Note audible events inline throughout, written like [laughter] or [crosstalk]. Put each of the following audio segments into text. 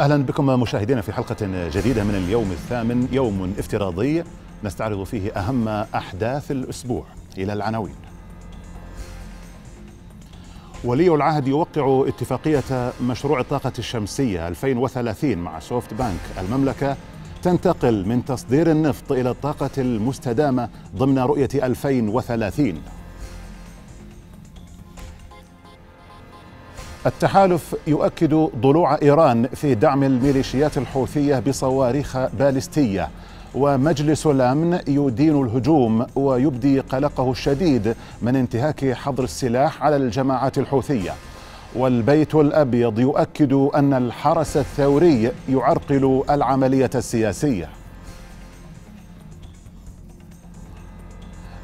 اهلا بكم مشاهدينا في حلقه جديده من اليوم الثامن يوم افتراضي نستعرض فيه اهم احداث الاسبوع الى العناوين ولي العهد يوقع اتفاقيه مشروع الطاقه الشمسيه 2030 مع سوفت بانك المملكه تنتقل من تصدير النفط الى الطاقه المستدامه ضمن رؤيه 2030 التحالف يؤكد ضلوع ايران في دعم الميليشيات الحوثيه بصواريخ باليستيه ومجلس الامن يدين الهجوم ويبدي قلقه الشديد من انتهاك حظر السلاح على الجماعات الحوثيه والبيت الابيض يؤكد ان الحرس الثوري يعرقل العمليه السياسيه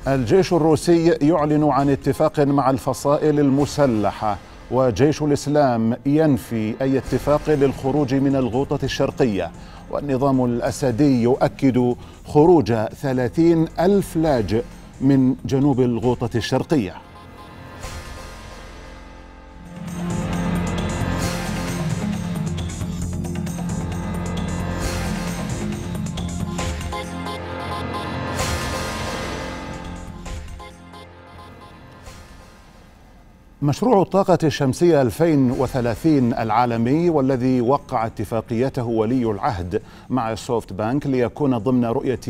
الجيش الروسي يعلن عن اتفاق مع الفصائل المسلحه وجيش الإسلام ينفي أي اتفاق للخروج من الغوطة الشرقية والنظام الأسدي يؤكد خروج ثلاثين ألف لاجئ من جنوب الغوطة الشرقية مشروع الطاقة الشمسية 2030 العالمي والذي وقع اتفاقيته ولي العهد مع سوفت بانك ليكون ضمن رؤية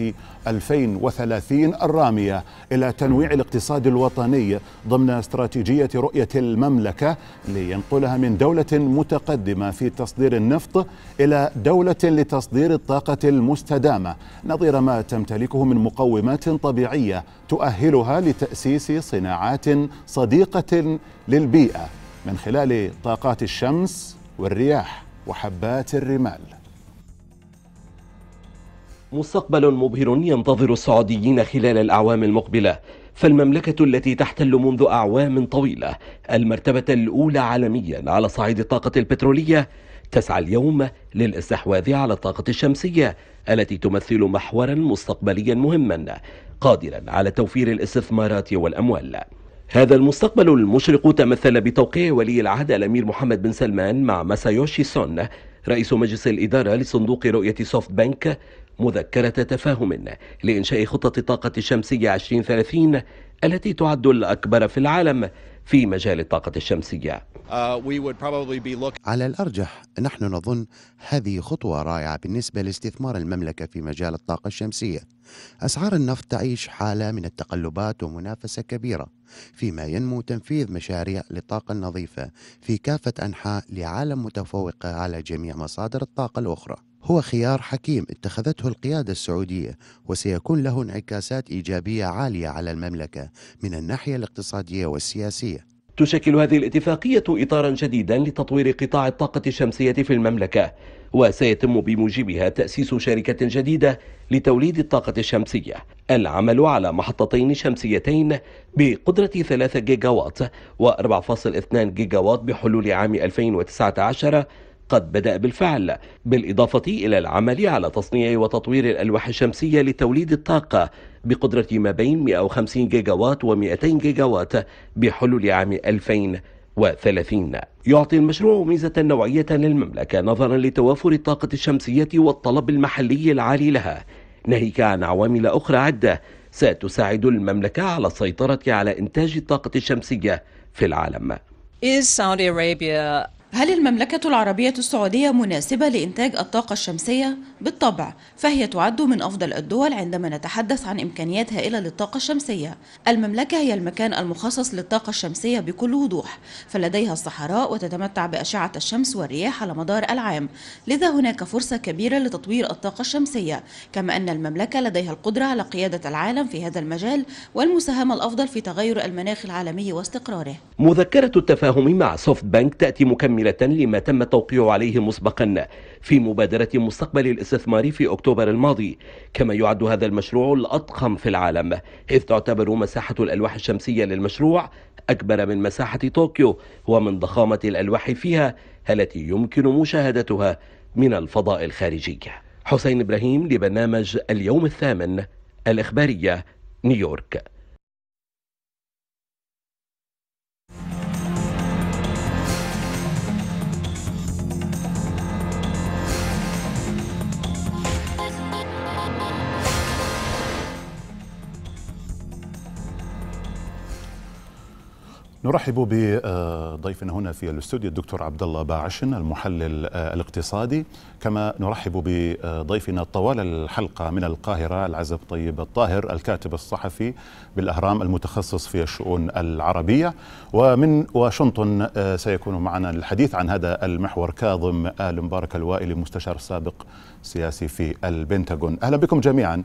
2030 الرامية إلى تنويع الاقتصاد الوطني ضمن استراتيجية رؤية المملكة لينقلها من دولة متقدمة في تصدير النفط إلى دولة لتصدير الطاقة المستدامة نظير ما تمتلكه من مقومات طبيعية تؤهلها لتأسيس صناعات صديقة للبيئة من خلال طاقات الشمس والرياح وحبات الرمال مستقبل مبهر ينتظر السعوديين خلال الأعوام المقبلة فالمملكة التي تحتل منذ أعوام طويلة المرتبة الأولى عالميا على صعيد الطاقة البترولية تسعى اليوم للاستحواذ على الطاقة الشمسية التي تمثل محورا مستقبليا مهما قادرا على توفير الاستثمارات والأموال هذا المستقبل المشرق تمثل بتوقيع ولي العهد الأمير محمد بن سلمان مع ماسايوشي سون رئيس مجلس الإدارة لصندوق رؤية سوفت بنك مذكرة تفاهم لإنشاء خطة الطاقة الشمسية 2030 التي تعد الأكبر في العالم في مجال الطاقة الشمسية Uh, على الأرجح نحن نظن هذه خطوة رائعة بالنسبة لاستثمار المملكة في مجال الطاقة الشمسية. أسعار النفط تعيش حالة من التقلبات ومنافسة كبيرة، فيما ينمو تنفيذ مشاريع للطاقة النظيفة في كافة أنحاء لعالم متفوقة على جميع مصادر الطاقة الأخرى. هو خيار حكيم اتخذته القيادة السعودية وسيكون له انعكاسات إيجابية عالية على المملكة من الناحية الاقتصادية والسياسية. تشكل هذه الاتفاقية إطارا جديدا لتطوير قطاع الطاقة الشمسية في المملكة وسيتم بموجبها تأسيس شركة جديدة لتوليد الطاقة الشمسية العمل على محطتين شمسيتين بقدرة 3 جيجاوات و4.2 جيجاوات بحلول عام 2019 قد بدأ بالفعل بالإضافة إلى العمل على تصنيع وتطوير الألواح الشمسية لتوليد الطاقة بقدرة ما بين 150 وات و200 جيجا وات بحلول عام 2030 يعطي المشروع ميزة نوعية للمملكة نظرا لتوافر الطاقة الشمسية والطلب المحلي العالي لها ناهيك عن عوامل أخرى عدة ستساعد المملكة على السيطرة على إنتاج الطاقة الشمسية في العالم Is Saudi Arabia هل المملكة العربية السعودية مناسبة لإنتاج الطاقة الشمسية؟ بالطبع فهي تعد من أفضل الدول عندما نتحدث عن إمكانيات هائلة للطاقة الشمسية المملكة هي المكان المخصص للطاقة الشمسية بكل وضوح فلديها الصحراء وتتمتع بأشعة الشمس والرياح على مدار العام لذا هناك فرصة كبيرة لتطوير الطاقة الشمسية كما أن المملكة لديها القدرة على قيادة العالم في هذا المجال والمساهمة الأفضل في تغير المناخ العالمي واستقراره مذكرة التفاهم مع سوفت بنك تأتي مكملة مكملة لما تم التوقيع عليه مسبقا في مبادرة مستقبل الاستثمار في أكتوبر الماضي كما يعد هذا المشروع الأضخم في العالم إذ تعتبر مساحة الألواح الشمسية للمشروع أكبر من مساحة طوكيو ومن ضخامة الألواح فيها التي يمكن مشاهدتها من الفضاء الخارجي حسين إبراهيم لبرنامج اليوم الثامن الإخبارية نيويورك نرحب بضيفنا هنا في الاستوديو الدكتور عبد الله باعشن المحلل الاقتصادي كما نرحب بضيفنا طوال الحلقه من القاهره العزب طيب الطاهر الكاتب الصحفي بالاهرام المتخصص في الشؤون العربيه ومن واشنطن آه، سيكون معنا الحديث عن هذا المحور كاظم ال مبارك الوائلي مستشار سابق سياسي في البنتاغون اهلا بكم جميعا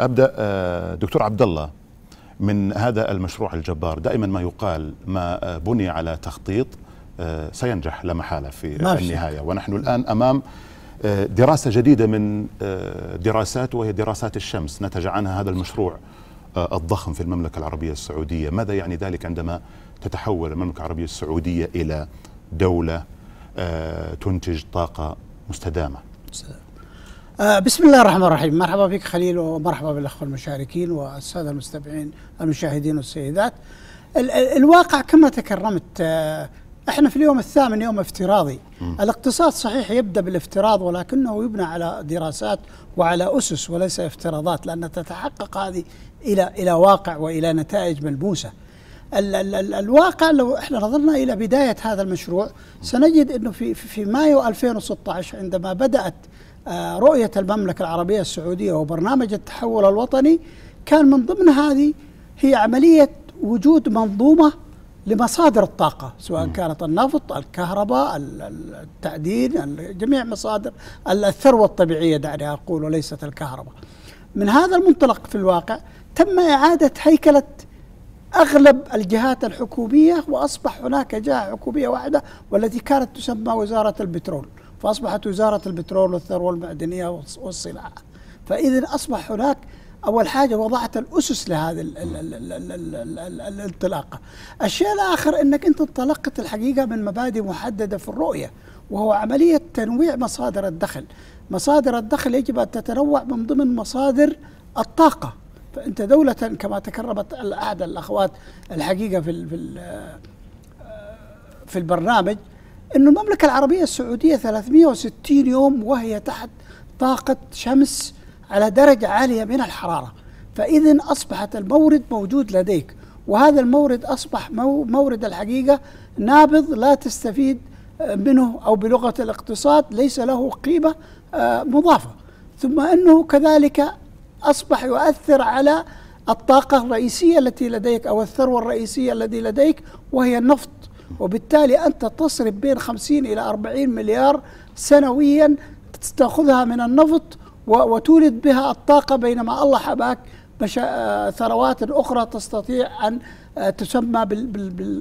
ابدا آه، دكتور عبد الله من هذا المشروع الجبار دائما ما يقال ما بني على تخطيط آه، سينجح لا محالة في النهاية ونحن الآن أمام آه، دراسة جديدة من آه، دراسات وهي دراسات الشمس نتج عنها هذا المشروع الضخم في المملكة العربية السعودية ماذا يعني ذلك عندما تتحول المملكة العربية السعودية إلى دولة تنتج طاقة مستدامة آه، بسم الله الرحمن الرحيم مرحبا بك خليل ومرحبا بالأخوة المشاركين والسادة المستمعين المشاهدين والسيدات الواقع كما تكرمت آه، احنا في اليوم الثامن يوم افتراضي م. الاقتصاد صحيح يبدا بالافتراض ولكنه يبنى على دراسات وعلى اسس وليس افتراضات لان تتحقق هذه الى الى واقع والى نتائج ملموسه ال ال ال الواقع لو احنا نظرنا الى بدايه هذا المشروع سنجد انه في في مايو 2016 عندما بدات آه، رؤية المملكة العربية السعودية وبرنامج التحول الوطني كان من ضمن هذه هي عملية وجود منظومة لمصادر الطاقة سواء كانت النفط الكهرباء التعدين جميع مصادر الثروة الطبيعية دعني أقول وليست الكهرباء من هذا المنطلق في الواقع تم إعادة هيكلة أغلب الجهات الحكومية وأصبح هناك جهة حكومية واحدة والتي كانت تسمى وزارة البترول فأصبحت وزارة البترول والثروة المعدنية والصناعة فإذا أصبح هناك أول حاجة وضعت الأسس لهذه الانطلاقة الشيء الآخر أنك أنت انطلقت الحقيقة من مبادئ محددة في الرؤية وهو عملية تنويع مصادر الدخل مصادر الدخل يجب أن تتنوع من ضمن مصادر الطاقة فأنت دولة كما تكرمت أحد الأخوات الحقيقة في آه، في البرنامج أن المملكة العربية السعودية 360 يوم وهي تحت طاقة شمس على درجة عالية من الحرارة فإذا أصبحت المورد موجود لديك وهذا المورد أصبح مورد الحقيقة نابض لا تستفيد منه أو بلغة الاقتصاد ليس له قيمة آه، مضافة ثم أنه كذلك أصبح يؤثر على الطاقة الرئيسية التي لديك أو الثروة الرئيسية التي لديك وهي النفط وبالتالي أنت تصرف بين 50 إلى 40 مليار سنويا تأخذها من النفط وتولد بها الطاقة بينما الله حباك ثروات أخرى تستطيع أن آه، تسمى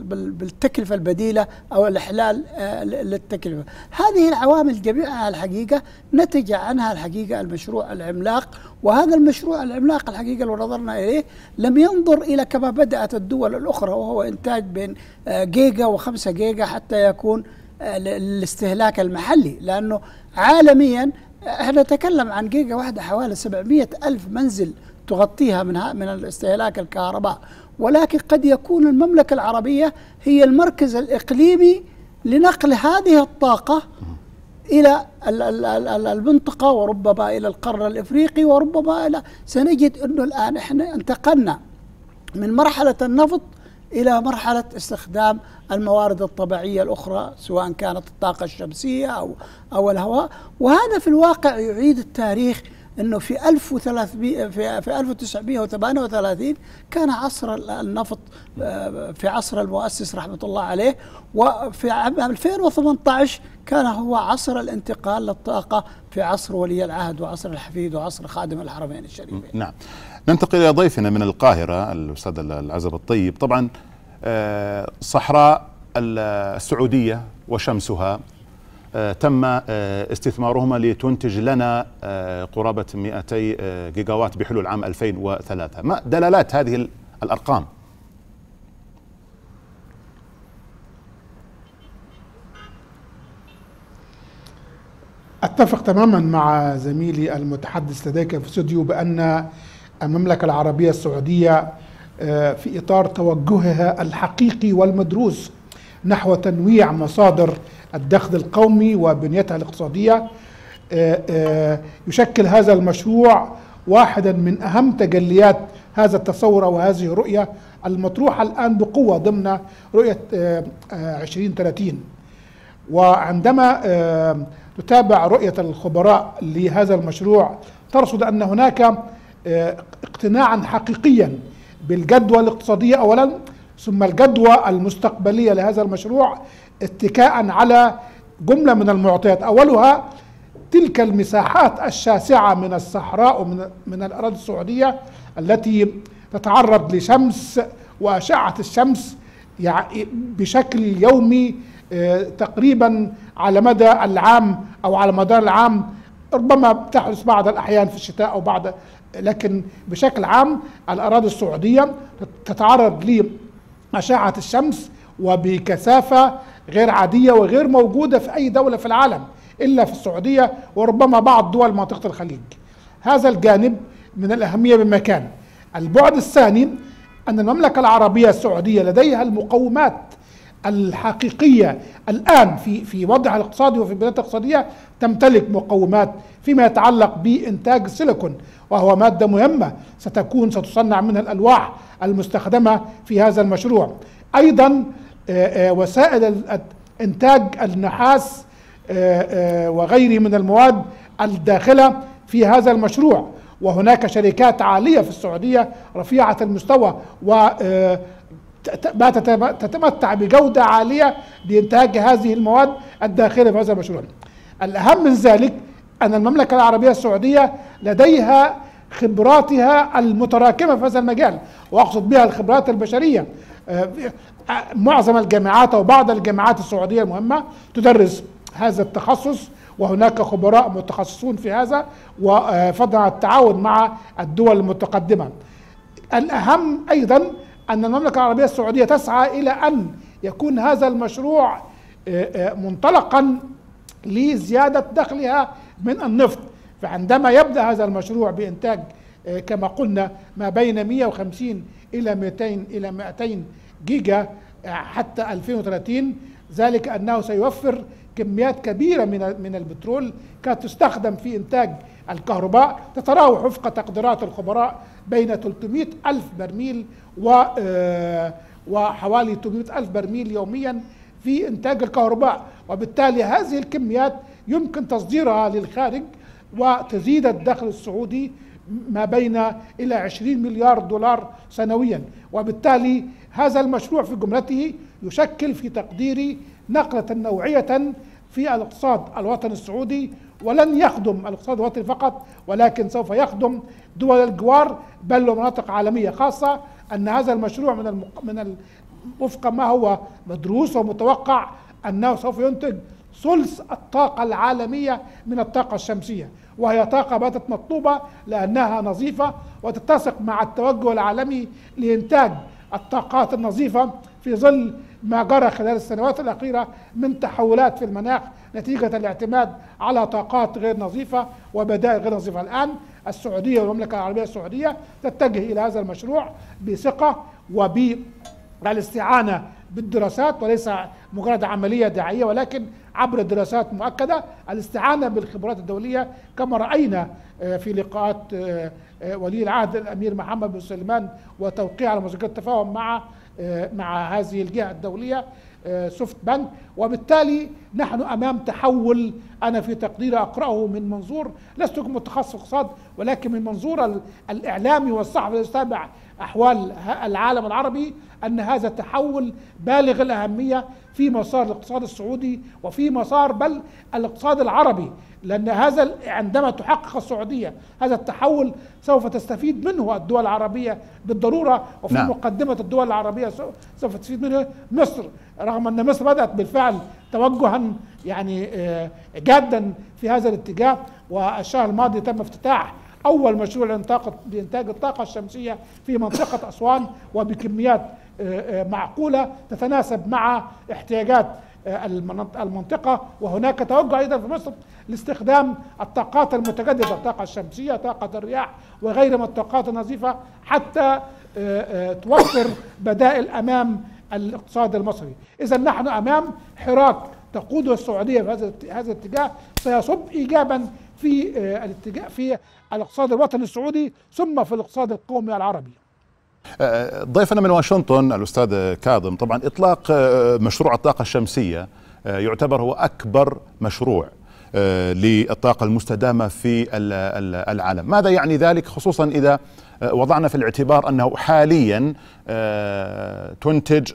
بالتكلفة البديلة أو الإحلال آه، للتكلفة هذه العوامل جميعها الحقيقة نتج عنها الحقيقة المشروع العملاق وهذا المشروع العملاق الحقيقة لو نظرنا إليه لم ينظر إلى كما بدأت الدول الأخرى وهو إنتاج بين آه، جيجا وخمسة جيجا حتى يكون للاستهلاك المحلي لأنه عالميا احنا نتكلم عن جيجا واحدة حوالي 700 ألف منزل تغطيها من من استهلاك الكهرباء ولكن قد يكون المملكة العربية هي المركز الإقليمي لنقل هذه الطاقة إلى المنطقة وربما إلى القرن الإفريقي وربما إلى سنجد أنه الآن إحنا انتقلنا من مرحلة النفط إلى مرحلة استخدام الموارد الطبيعية الأخرى سواء كانت الطاقة الشمسية أو أو الهواء وهذا في الواقع يعيد التاريخ انه في 1300 في, في 1938 كان عصر النفط آه، في عصر المؤسس رحمه الله عليه وفي عام 2018 كان هو عصر الانتقال للطاقه في عصر ولي العهد وعصر الحفيد وعصر خادم الحرمين الشريفين. نعم. ننتقل الى ضيفنا من القاهره الاستاذ العزب الطيب، طبعا آه، صحراء السعوديه وشمسها آه، تم آه، استثمارهما لتنتج لنا آه، قرابة 200 جيجاوات بحلول عام 2003 ما دلالات هذه الأرقام أتفق تماما مع زميلي المتحدث لديك في استوديو بأن المملكة العربية السعودية في إطار توجهها الحقيقي والمدروس نحو تنويع مصادر الدخل القومي وبنيتها الاقتصادية آه، آه، يشكل هذا المشروع واحدا من أهم تجليات هذا التصور وهذه الرؤية المطروحة الآن بقوة ضمن رؤية 2030 آه، وعندما تتابع رؤية الخبراء لهذا المشروع ترصد أن هناك اقتناعا حقيقيا بالجدوى الاقتصادية أولا ثم الجدوى المستقبلية لهذا المشروع اتكاء على جملة من المعطيات أولها تلك المساحات الشاسعة من الصحراء ومن من الأراضي السعودية التي تتعرض لشمس وأشعة الشمس يعني بشكل يومي آه، تقريبا على مدى العام أو على مدار العام ربما تحدث بعض الأحيان في الشتاء أو بعض لكن بشكل عام الأراضي السعودية تتعرض أشعة الشمس وبكثافة غير عادية وغير موجودة في أي دولة في العالم إلا في السعودية وربما بعض دول منطقة الخليج هذا الجانب من الأهمية بمكان البعد الثاني أن المملكة العربية السعودية لديها المقومات الحقيقية الآن في في وضعها الاقتصادي وفي البلاد الاقتصادية تمتلك مقومات فيما يتعلق بإنتاج السيليكون وهو مادة مهمة ستكون ستصنع منها الألواح المستخدمة في هذا المشروع أيضا آه، آه، وسائل إنتاج النحاس آه، وغيره من المواد الداخلة في هذا المشروع وهناك شركات عالية في السعودية رفيعة المستوى و تتمتع بجودة عالية لإنتاج هذه المواد الداخلة في هذا المشروع الأهم من ذلك أن المملكة العربية السعودية لديها خبراتها المتراكمة في هذا المجال وأقصد بها الخبرات البشرية آه، آه، معظم الجامعات أو بعض الجامعات السعودية المهمة تدرس هذا التخصص وهناك خبراء متخصصون في هذا وفضلا التعاون مع الدول المتقدمة الأهم أيضا أن المملكة العربية السعودية تسعى إلى أن يكون هذا المشروع آه، منطلقا لزيادة دخلها من النفط فعندما يبدأ هذا المشروع بإنتاج آه، كما قلنا ما بين 150 إلى 200 إلى 200 جيجا آه، حتى 2030 ذلك أنه سيوفر كميات كبيرة من من البترول كانت تستخدم في إنتاج الكهرباء تتراوح وفق تقديرات الخبراء بين 300 ألف برميل و آه، وحوالي 800 ألف برميل يوميا في إنتاج الكهرباء وبالتالي هذه الكميات يمكن تصديرها للخارج وتزيد الدخل السعودي ما بين إلى 20 مليار دولار سنويا وبالتالي هذا المشروع في جملته يشكل في تقديري نقلة نوعية في الاقتصاد الوطني السعودي ولن يخدم الاقتصاد الوطني فقط ولكن سوف يخدم دول الجوار بل ومناطق عالميه خاصه ان هذا المشروع من المق... من ال... وفق ما هو مدروس ومتوقع انه سوف ينتج ثلث الطاقة العالمية من الطاقة الشمسية وهي طاقة باتت مطلوبة لأنها نظيفة وتتسق مع التوجه العالمي لإنتاج الطاقات النظيفة في ظل ما جرى خلال السنوات الأخيرة من تحولات في المناخ نتيجة الاعتماد على طاقات غير نظيفة وبدائل غير نظيفة الآن السعودية والمملكة العربية السعودية تتجه إلى هذا المشروع بثقة وبالاستعانة بالدراسات وليس مجرد عملية دعائية ولكن عبر دراسات مؤكدة الاستعانة بالخبرات الدولية كما رأينا آه، في لقاءات آه، آه، ولي العهد الأمير محمد بن سلمان وتوقيع على مذكرة التفاهم مع مع هذه الجهة الدولية سوفت بنك وبالتالي نحن امام تحول انا في تقديري اقراه من منظور لست متخصص اقتصاد ولكن من منظور الاعلامي والصحفي الذي يتابع احوال العالم العربي ان هذا تحول بالغ الاهميه في مسار الاقتصاد السعودي وفي مسار بل الاقتصاد العربي لأن هذا عندما تحقق السعودية هذا التحول سوف تستفيد منه الدول العربية بالضرورة وفي نعم. مقدمة الدول العربية سوف تستفيد منه مصر رغم أن مصر بدأت بالفعل توجها يعني آه، جادا في هذا الاتجاه والشهر الماضي تم افتتاح أول مشروع لإنتاج الطاقة الشمسية في منطقة أسوان وبكميات آه، آه، معقولة تتناسب مع احتياجات آه، المنطقة وهناك توجه أيضا في مصر لاستخدام الطاقات المتجددة الطاقة الشمسية طاقة الرياح وغيرها من الطاقات النظيفة حتى توفر بدائل أمام الاقتصاد المصري إذا نحن أمام حراك تقوده السعودية في هذا الاتجاه سيصب إيجابا في آه، الاتجاه في الاقتصاد الوطني السعودي ثم في الاقتصاد القومي العربي آه، ضيفنا من واشنطن الاستاذ كاظم طبعا اطلاق آه، مشروع الطاقه الشمسيه يعتبر هو اكبر مشروع للطاقه المستدامه في العالم ماذا يعني ذلك خصوصا اذا وضعنا في الاعتبار انه حاليا تنتج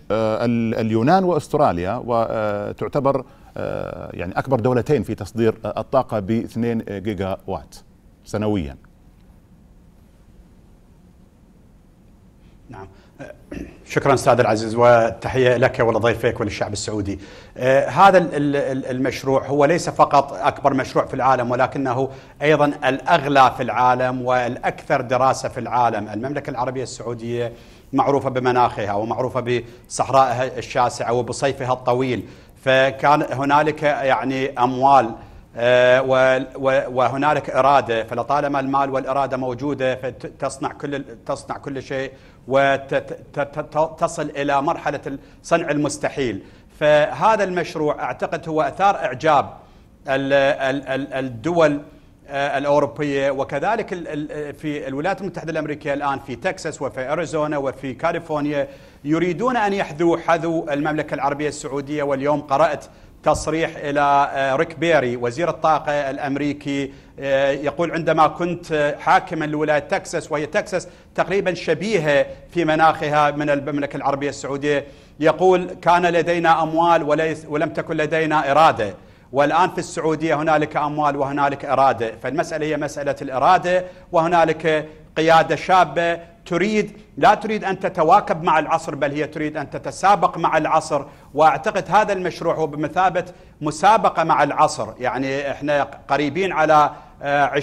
اليونان واستراليا وتعتبر آه، يعني أكبر دولتين في تصدير الطاقة ب 2 جيجا وات سنويا نعم آه، شكرا استاذ العزيز وتحيه لك ولضيفك وللشعب السعودي. آه، هذا المشروع هو ليس فقط اكبر مشروع في العالم ولكنه ايضا الاغلى في العالم والاكثر دراسه في العالم، المملكه العربيه السعوديه معروفه بمناخها ومعروفه بصحرائها الشاسعه وبصيفها الطويل فكان هنالك يعني اموال آه، وهنالك اراده فلطالما المال والاراده موجوده فتصنع كل تصنع كل شيء وتصل الى مرحله صنع المستحيل فهذا المشروع اعتقد هو اثار اعجاب الدول آه، الاوروبيه وكذلك في الولايات المتحده الامريكيه الان في تكساس وفي اريزونا وفي كاليفورنيا يريدون أن يحذو حذو المملكة العربية السعودية واليوم قرأت تصريح إلى آه، ريك بيري وزير الطاقة الأمريكي آه، يقول عندما كنت حاكما لولاية تكساس وهي تكساس تقريبا شبيهة في مناخها من المملكة العربية السعودية يقول كان لدينا أموال وليس ولم تكن لدينا إرادة والآن في السعودية هنالك أموال وهنالك إرادة فالمسألة هي مسألة الإرادة وهنالك قيادة شابة تريد لا تريد ان تتواكب مع العصر بل هي تريد ان تتسابق مع العصر واعتقد هذا المشروع هو بمثابه مسابقه مع العصر يعني احنا قريبين على آه،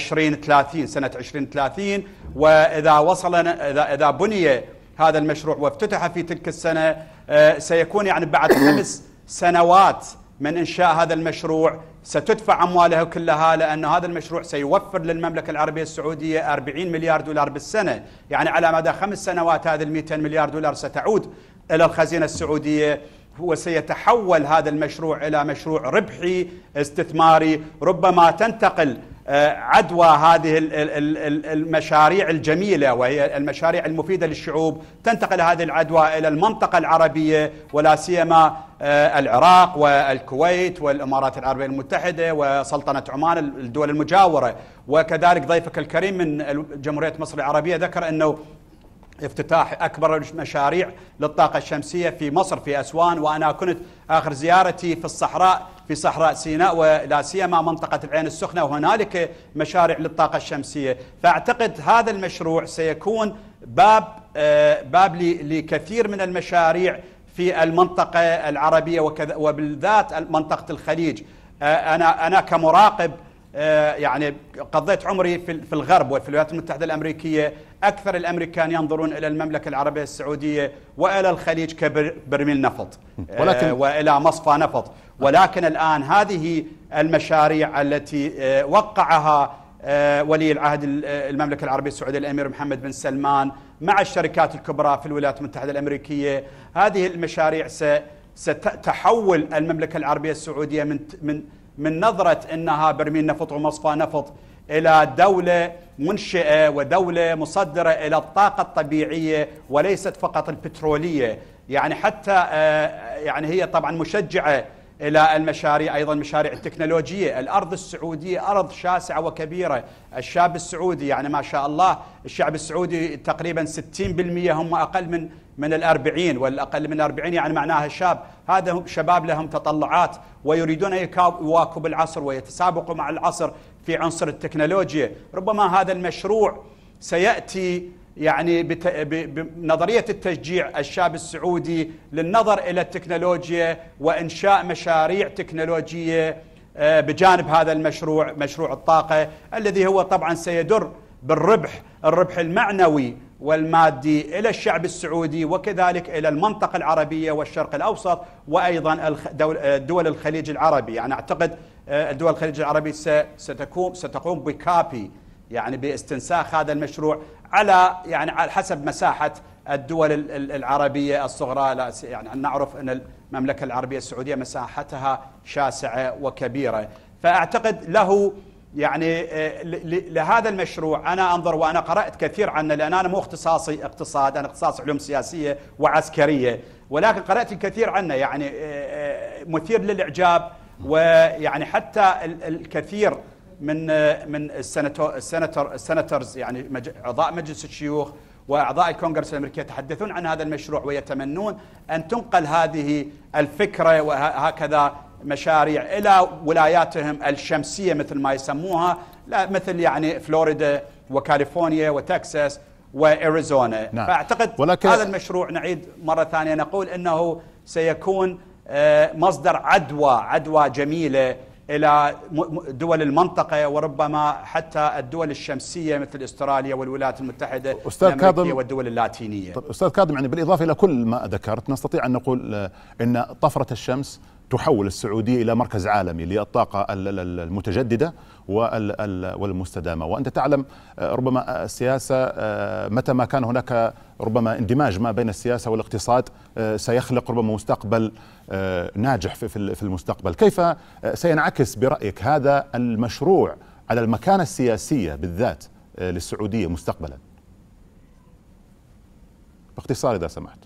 ثلاثين سنه ثلاثين واذا وصل اذا اذا بني هذا المشروع وافتتح في تلك السنه آه، سيكون يعني بعد خمس سنوات من إنشاء هذا المشروع ستدفع أمواله كلها لأن هذا المشروع سيوفر للمملكة العربية السعودية 40 مليار دولار بالسنة يعني على مدى خمس سنوات هذه 200 مليار دولار ستعود إلى الخزينة السعودية وسيتحول هذا المشروع إلى مشروع ربحي استثماري ربما تنتقل آه، عدوى هذه المشاريع الجميلة وهي المشاريع المفيدة للشعوب تنتقل هذه العدوى إلى المنطقة العربية ولا سيما آه، العراق والكويت والإمارات العربية المتحدة وسلطنة عمان الدول المجاورة وكذلك ضيفك الكريم من جمهورية مصر العربية ذكر أنه افتتاح أكبر المشاريع للطاقة الشمسية في مصر في أسوان وأنا كنت آخر زيارتي في الصحراء في صحراء سيناء ولا سيما منطقة العين السخنة وهنالك مشاريع للطاقة الشمسية فأعتقد هذا المشروع سيكون باب آه، باب لكثير من المشاريع في المنطقة العربية وكذا وبالذات منطقة الخليج آه، أنا أنا كمراقب آه، يعني قضيت عمري في الغرب وفي الولايات المتحدة الأمريكية أكثر الأمريكان ينظرون إلى المملكة العربية السعودية وإلى الخليج كبرميل نفط آه، ولكن وإلى مصفى نفط ولكن الآن هذه المشاريع التي آه، وقعها ولي العهد المملكة العربية السعودية الأمير محمد بن سلمان مع الشركات الكبرى في الولايات المتحدة الأمريكية هذه المشاريع ستحول المملكة العربية السعودية من من من نظرة أنها برميل نفط ومصفى نفط إلى دولة منشئة ودولة مصدرة إلى الطاقة الطبيعية وليست فقط البترولية يعني حتى آه، يعني هي طبعا مشجعة الى المشاريع ايضا مشاريع التكنولوجيه، الارض السعوديه ارض شاسعه وكبيره، الشاب السعودي يعني ما شاء الله الشعب السعودي تقريبا 60% هم اقل من من الأربعين والأقل من الأربعين يعني معناها الشاب هذا شباب لهم تطلعات ويريدون أن يواكبوا العصر ويتسابقوا مع العصر في عنصر التكنولوجيا ربما هذا المشروع سيأتي يعني بنظرية التشجيع الشاب السعودي للنظر إلى التكنولوجيا وإنشاء مشاريع تكنولوجية آه، بجانب هذا المشروع مشروع الطاقة الذي هو طبعا سيدر بالربح الربح المعنوي والمادي إلى الشعب السعودي وكذلك إلى المنطقة العربية والشرق الأوسط وأيضا دول الخليج العربي يعني أعتقد آه، دول الخليج العربي ستكون ستقوم بكابي يعني باستنساخ هذا المشروع على يعني على حسب مساحة الدول العربية الصغرى لا يعني نعرف أن المملكة العربية السعودية مساحتها شاسعة وكبيرة فأعتقد له يعني آه، لهذا المشروع انا انظر وانا قرات كثير عنه لان انا مو اختصاصي اقتصاد انا اختصاص علوم سياسيه وعسكريه ولكن قرات الكثير عنه يعني آه، آه، مثير للاعجاب ويعني حتى الكثير من من السناتور السناتور السناترز يعني اعضاء مجلس الشيوخ واعضاء الكونغرس الامريكي يتحدثون عن هذا المشروع ويتمنون ان تنقل هذه الفكره وهكذا مشاريع إلى ولاياتهم الشمسية مثل ما يسموها لا مثل يعني فلوريدا وكاليفورنيا وتكساس واريزونا نعم. فاعتقد ولكن... هذا المشروع نعيد مره ثانيه نقول انه سيكون آه، مصدر عدوى عدوى جميله الى دول المنطقه وربما حتى الدول الشمسيه مثل استراليا والولايات المتحده استاذ كاظم والدول اللاتينيه طب استاذ كاظم يعني بالاضافه الى كل ما ذكرت نستطيع ان نقول آه، ان طفره الشمس تحول السعوديه الى مركز عالمي للطاقه المتجدده والمستدامه، وانت تعلم آه، ربما آه، السياسه آه، متى ما كان هناك ربما اندماج ما بين السياسه والاقتصاد سيخلق ربما مستقبل ناجح في المستقبل، كيف سينعكس برايك هذا المشروع على المكانه السياسيه بالذات للسعوديه مستقبلا؟ باختصار اذا سمحت.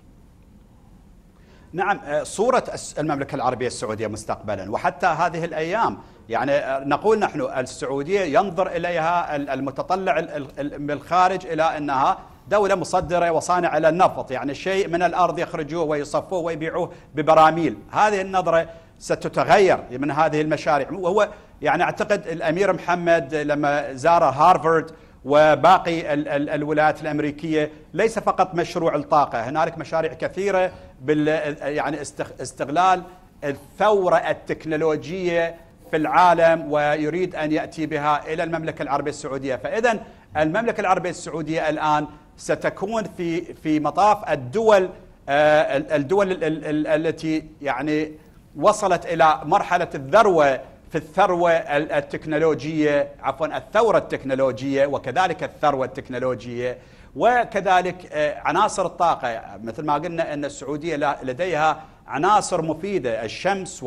نعم آه، صورة المملكة العربية السعودية مستقبلا وحتى هذه الأيام يعني آه، نقول نحن السعودية ينظر إليها المتطلع من الخارج إلى أنها دولة مصدرة وصانعة للنفط يعني شيء من الأرض يخرجوه ويصفوه ويبيعوه ببراميل هذه النظرة ستتغير من هذه المشاريع وهو يعني أعتقد الأمير محمد لما زار هارفارد وباقي الولايات الامريكيه ليس فقط مشروع الطاقه، هنالك مشاريع كثيره بال يعني استغلال الثوره التكنولوجيه في العالم ويريد ان ياتي بها الى المملكه العربيه السعوديه، فاذا المملكه العربيه السعوديه الان ستكون في في مطاف الدول آه، الدول التي يعني وصلت الى مرحله الذروه في الثروة التكنولوجية عفوا الثورة التكنولوجية وكذلك الثروة التكنولوجية وكذلك آه، عناصر الطاقة مثل ما قلنا أن السعودية لديها عناصر مفيدة الشمس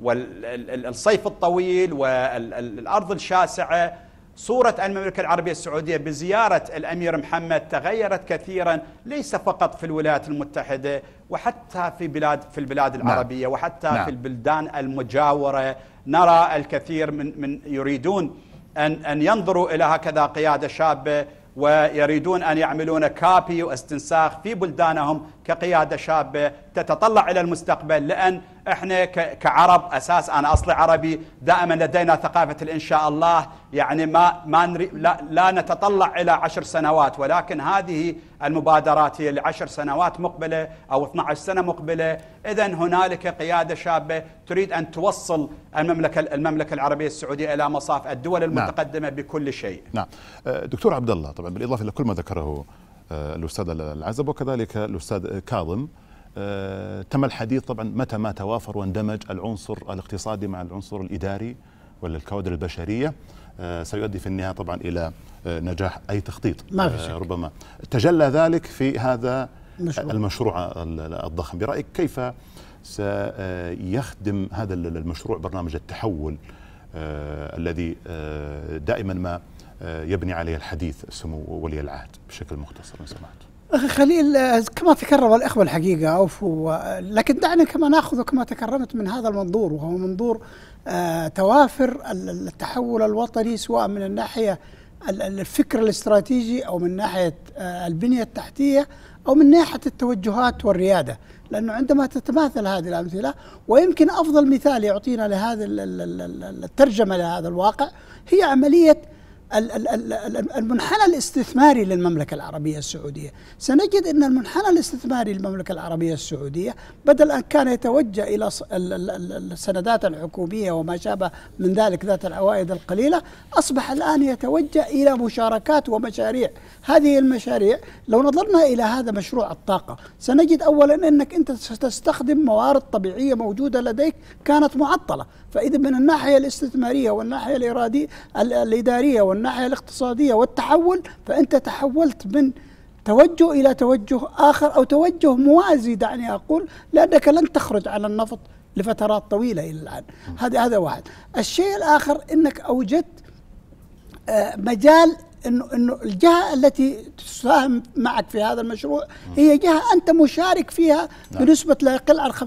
والصيف الطويل والأرض الشاسعة صورة المملكة العربية السعودية بزيارة الأمير محمد تغيرت كثيرا ليس فقط في الولايات المتحدة وحتى في بلاد في البلاد نعم. العربيه نعم. وحتى نعم. في البلدان المجاوره نرى الكثير من من يريدون ان ان ينظروا الى هكذا قياده شابه ويريدون ان يعملون كابي واستنساخ في بلدانهم كقياده شابه تتطلع إلى المستقبل لأن إحنا كعرب أساس أنا أصلي عربي دائما لدينا ثقافة الإن شاء الله يعني ما, ما نري لا, لا نتطلع إلى عشر سنوات ولكن هذه المبادرات هي لعشر سنوات مقبلة أو 12 سنة مقبلة إذا هنالك قيادة شابة تريد أن توصل المملكة, المملكة العربية السعودية إلى مصاف الدول نعم. المتقدمة نعم. بكل شيء نعم أه، دكتور عبد الله طبعا بالإضافة إلى كل ما ذكره أه، الأستاذ العزب وكذلك الأستاذ كاظم آه، تم الحديث طبعا متى ما توافر واندمج العنصر الاقتصادي مع العنصر الاداري ولا الكوادر البشريه آه، سيؤدي في النهايه طبعا الى آه، نجاح اي تخطيط ما في شك. ربما تجلى ذلك في هذا المشروع. المشروع الضخم برايك كيف سيخدم هذا المشروع برنامج التحول الذي دائما ما يبني عليه الحديث سمو ولي العهد بشكل مختصر ان سمعت أخي خليل آه، كما تكرر الإخوة الحقيقة أوفوا آه، لكن دعنا كما نأخذ كما تكرمت من هذا المنظور وهو منظور آه، توافر التحول الوطني سواء من الناحية الفكر الاستراتيجي أو من ناحية البنية التحتية أو من ناحية التوجهات والريادة لأنه عندما تتماثل هذه الأمثلة ويمكن أفضل مثال يعطينا لهذه الترجمة لهذا الواقع هي عملية المنحنى الاستثماري للمملكة العربية السعودية سنجد أن المنحنى الاستثماري للمملكة العربية السعودية بدل أن كان يتوجه إلى السندات الحكومية وما شابه من ذلك ذات العوائد القليلة أصبح الآن يتوجه إلى مشاركات ومشاريع هذه المشاريع لو نظرنا إلى هذا مشروع الطاقة سنجد أولا أنك أنت ستستخدم موارد طبيعية موجودة لديك كانت معطلة فإذا من الناحية الاستثمارية والناحية الإرادية الإدارية والناحية الاقتصادية والتحول فأنت تحولت من توجه إلى توجه آخر أو توجه موازي دعني أقول لأنك لن تخرج على النفط لفترات طويلة إلى الآن هذا هذا واحد الشيء الآخر أنك أوجدت آه، مجال انه انه الجهه التي تساهم معك في هذا المشروع هي جهه انت مشارك فيها نعم. بنسبه لا يقل عن 50%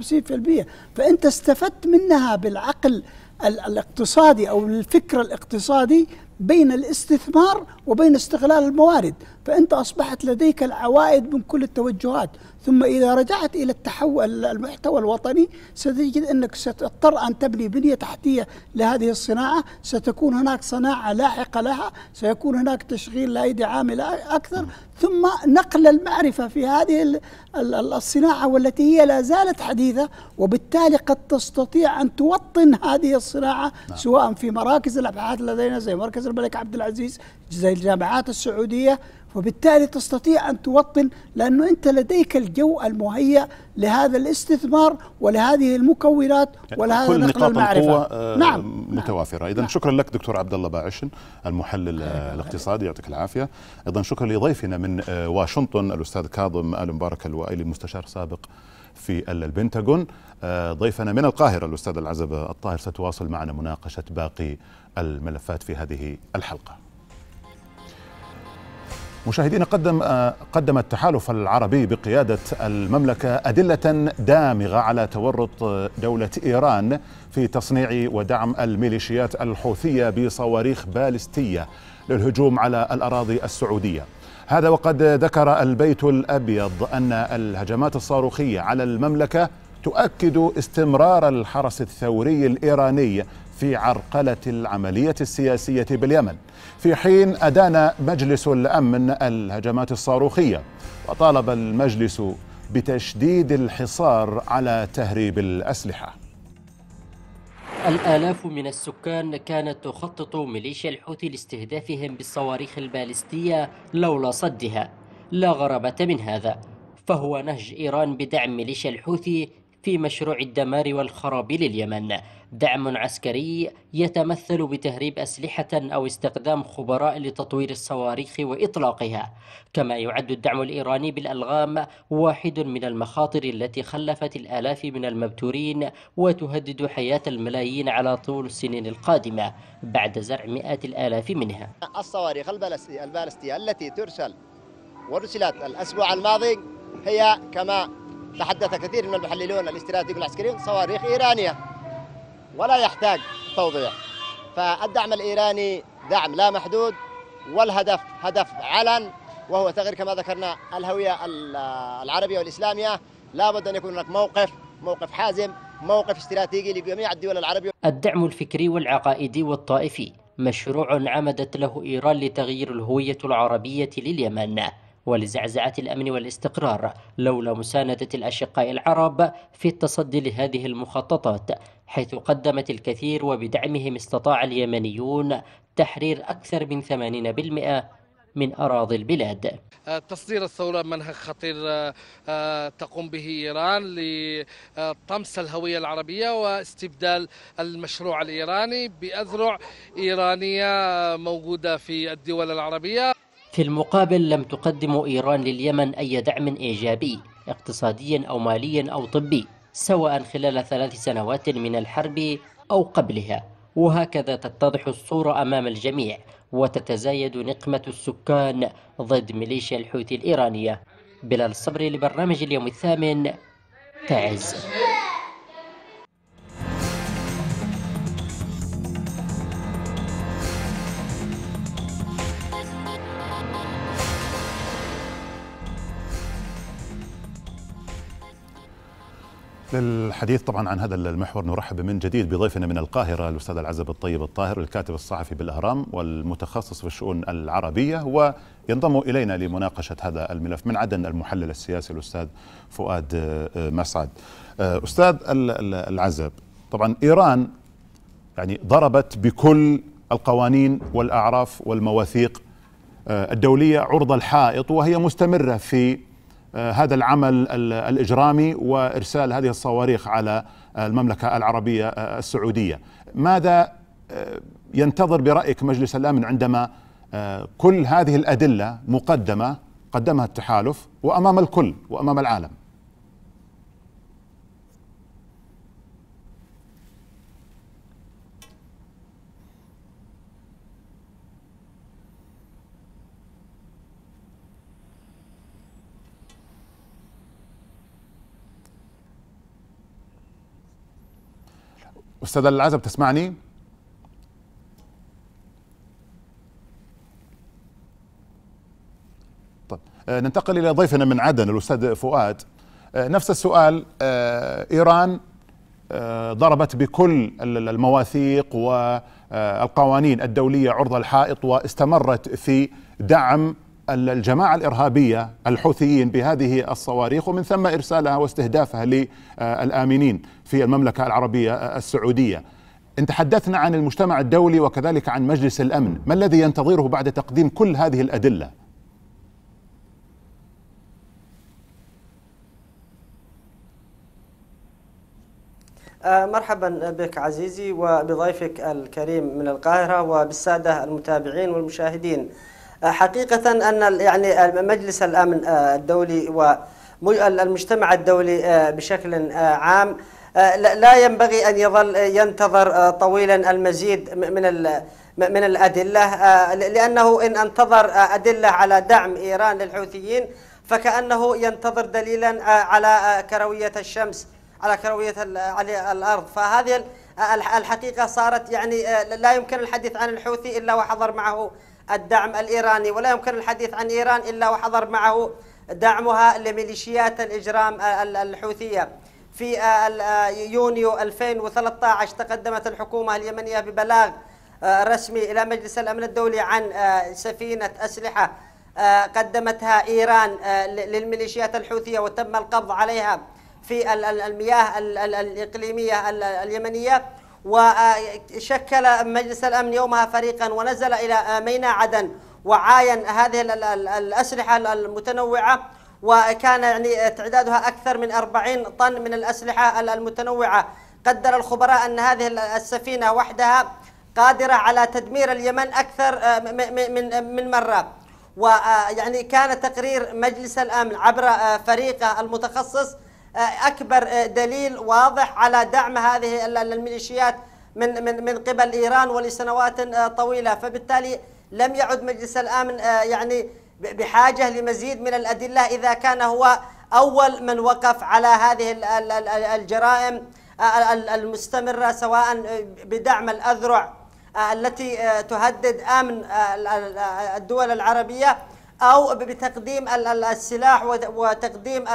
فانت استفدت منها بالعقل الاقتصادي او الفكر الاقتصادي بين الاستثمار وبين استغلال الموارد فأنت أصبحت لديك العوائد من كل التوجهات ثم إذا رجعت إلى التحول المحتوى الوطني ستجد أنك ستضطر أن تبني بنية تحتية لهذه الصناعة ستكون هناك صناعة لاحقة لها سيكون هناك تشغيل لأيدي عاملة أكثر ثم نقل المعرفة في هذه الصناعة والتي هي لا زالت حديثة وبالتالي قد تستطيع أن توطن هذه الصناعة نعم. سواء في مراكز الأبحاث لدينا زي مركز الملك عبد العزيز زي الجامعات السعودية وبالتالي تستطيع أن توطن لأنه أنت لديك الجو المهيأ لهذا الاستثمار ولهذه المكونات يعني ولهذا كل نقل نقاط المعرفة القوة آه، نعم متوافرة إذا نعم. شكرا لك دكتور عبد الله باعشن المحلل آه، الاقتصادي يعطيك العافية أيضا شكرا لضيفنا من آه، واشنطن الأستاذ كاظم آل مبارك الوائلي مستشار سابق في البنتاغون ضيفنا من القاهرة الأستاذ العزب الطاهر ستواصل معنا مناقشة باقي الملفات في هذه الحلقة مشاهدينا قدم آه، قدم التحالف العربي بقياده المملكه ادله دامغه على تورط دوله ايران في تصنيع ودعم الميليشيات الحوثيه بصواريخ بالستيه للهجوم على الاراضي السعوديه. هذا وقد ذكر البيت الابيض ان الهجمات الصاروخيه على المملكه تؤكد استمرار الحرس الثوري الايراني في عرقلة العملية السياسية باليمن في حين أدان مجلس الأمن الهجمات الصاروخية وطالب المجلس بتشديد الحصار على تهريب الأسلحة الآلاف من السكان كانت تخطط ميليشيا الحوثي لاستهدافهم بالصواريخ البالستية لولا صدها لا غرابة من هذا فهو نهج إيران بدعم ميليشيا الحوثي في مشروع الدمار والخراب لليمن دعم عسكري يتمثل بتهريب أسلحة أو استخدام خبراء لتطوير الصواريخ وإطلاقها كما يعد الدعم الإيراني بالألغام واحد من المخاطر التي خلفت الآلاف من المبتورين وتهدد حياة الملايين على طول السنين القادمة بعد زرع مئات الآلاف منها الصواريخ البالستية التي ترسل ورسلت الأسبوع الماضي هي كما تحدث كثير من المحللون الاستراتيجي العسكريين صواريخ إيرانية ولا يحتاج توضيح فالدعم الإيراني دعم لا محدود والهدف هدف علن وهو تغيير كما ذكرنا الهوية العربية والإسلامية لابد أن يكون هناك موقف موقف حازم موقف استراتيجي لجميع الدول العربية الدعم الفكري والعقائدي والطائفي مشروع عمدت له إيران لتغيير الهوية العربية لليمن ولزعزعة الأمن والاستقرار لولا مساندة الأشقاء العرب في التصدي لهذه المخططات حيث قدمت الكثير وبدعمهم استطاع اليمنيون تحرير أكثر من 80% من أراضي البلاد تصدير الثورة منهج خطير آه، آه، تقوم به إيران لطمس الهوية العربية واستبدال المشروع الإيراني بأذرع إيرانية موجودة في الدول العربية في المقابل لم تقدم إيران لليمن أي دعم إيجابي اقتصاديا أو ماليا أو طبي سواء خلال ثلاث سنوات من الحرب أو قبلها وهكذا تتضح الصورة أمام الجميع وتتزايد نقمة السكان ضد ميليشيا الحوثي الإيرانية بلال الصبر لبرنامج اليوم الثامن تعز للحديث طبعا عن هذا المحور نرحب من جديد بضيفنا من القاهرة الأستاذ العزب الطيب الطاهر الكاتب الصحفي بالأهرام والمتخصص في الشؤون العربية وينضم إلينا لمناقشة هذا الملف من عدن المحلل السياسي الأستاذ فؤاد آه، مسعد آه، أستاذ العزب طبعا إيران يعني ضربت بكل القوانين والأعراف والمواثيق آه، الدولية عرض الحائط وهي مستمرة في آه، هذا العمل الاجرامي وارسال هذه الصواريخ على المملكه العربيه آه، السعوديه. ماذا آه، ينتظر برايك مجلس الامن عندما كل هذه الادله مقدمه قدمها التحالف وامام الكل وامام العالم؟ استاذ العزب تسمعني طيب آه، ننتقل الى ضيفنا من عدن الاستاذ فؤاد آه، نفس السؤال آه، ايران ضربت بكل المواثيق والقوانين الدوليه عرض الحائط واستمرت في دعم الجماعة الإرهابية الحوثيين بهذه الصواريخ ومن ثم إرسالها واستهدافها للآمنين في المملكة العربية آه، السعودية إن تحدثنا عن المجتمع الدولي وكذلك عن مجلس الأمن ما الذي ينتظره بعد تقديم كل هذه الأدلة؟ آه، مرحبا بك عزيزي وبضيفك الكريم من القاهرة وبالسادة المتابعين والمشاهدين حقيقة أن يعني مجلس الأمن آه، الدولي والمجتمع الدولي آه، بشكل آه، عام لا ينبغي أن يظل ينتظر طويلا المزيد من من الأدلة لأنه إن انتظر أدلة على دعم إيران للحوثيين فكأنه ينتظر دليلا على كروية الشمس على كروية على الأرض فهذه الحقيقة صارت يعني لا يمكن الحديث عن الحوثي إلا وحضر معه الدعم الإيراني ولا يمكن الحديث عن إيران إلا وحضر معه دعمها لميليشيات الإجرام آه، الحوثية في آه، آه، يونيو 2013 تقدمت الحكومة اليمنية ببلاغ رسمي إلى مجلس الأمن الدولي عن سفينة أسلحة قدمتها إيران للميليشيات الحوثية وتم القبض عليها في المياه الإقليمية اليمنية وشكل مجلس الأمن يومها فريقا ونزل إلى ميناء عدن وعاين هذه الأسلحة المتنوعة وكان يعني تعدادها أكثر من 40 طن من الأسلحة المتنوعة قدر الخبراء أن هذه السفينة وحدها قادرة على تدمير اليمن أكثر آه، من من مرة ويعني آه، كان تقرير مجلس الأمن عبر آه، فريقه المتخصص آه، أكبر آه، دليل واضح على دعم هذه الميليشيات من من من قبل إيران ولسنوات آه، طويلة فبالتالي لم يعد مجلس الأمن يعني بحاجة لمزيد من الأدلة إذا كان هو أول من وقف على هذه الجرائم المستمرة سواء بدعم الأذرع التي تهدد أمن الدول العربية أو بتقديم السلاح وتقديم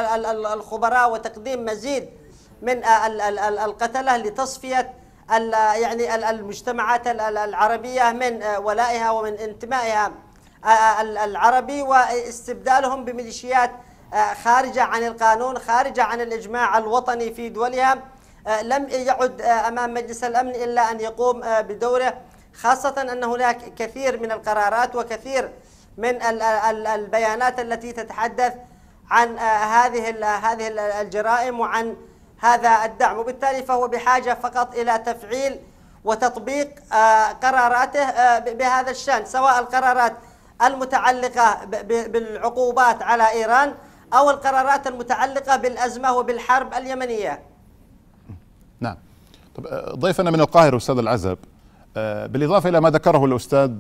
الخبراء وتقديم مزيد من القتلة لتصفية يعني المجتمعات العربية من ولائها ومن انتمائها العربي واستبدالهم بميليشيات خارجة عن القانون خارجة عن الإجماع الوطني في دولها لم يعد أمام مجلس الأمن إلا أن يقوم بدوره خاصة أن هناك كثير من القرارات وكثير من البيانات التي تتحدث عن آه، هذه هذه الجرائم وعن هذا الدعم وبالتالي فهو بحاجة فقط إلى تفعيل وتطبيق آه، قراراته آه، بهذا الشأن سواء القرارات المتعلقة بالعقوبات على إيران أو القرارات المتعلقة بالأزمة وبالحرب اليمنية نعم طب ضيفنا من القاهرة أستاذ العزب بالإضافة إلى ما ذكره الأستاذ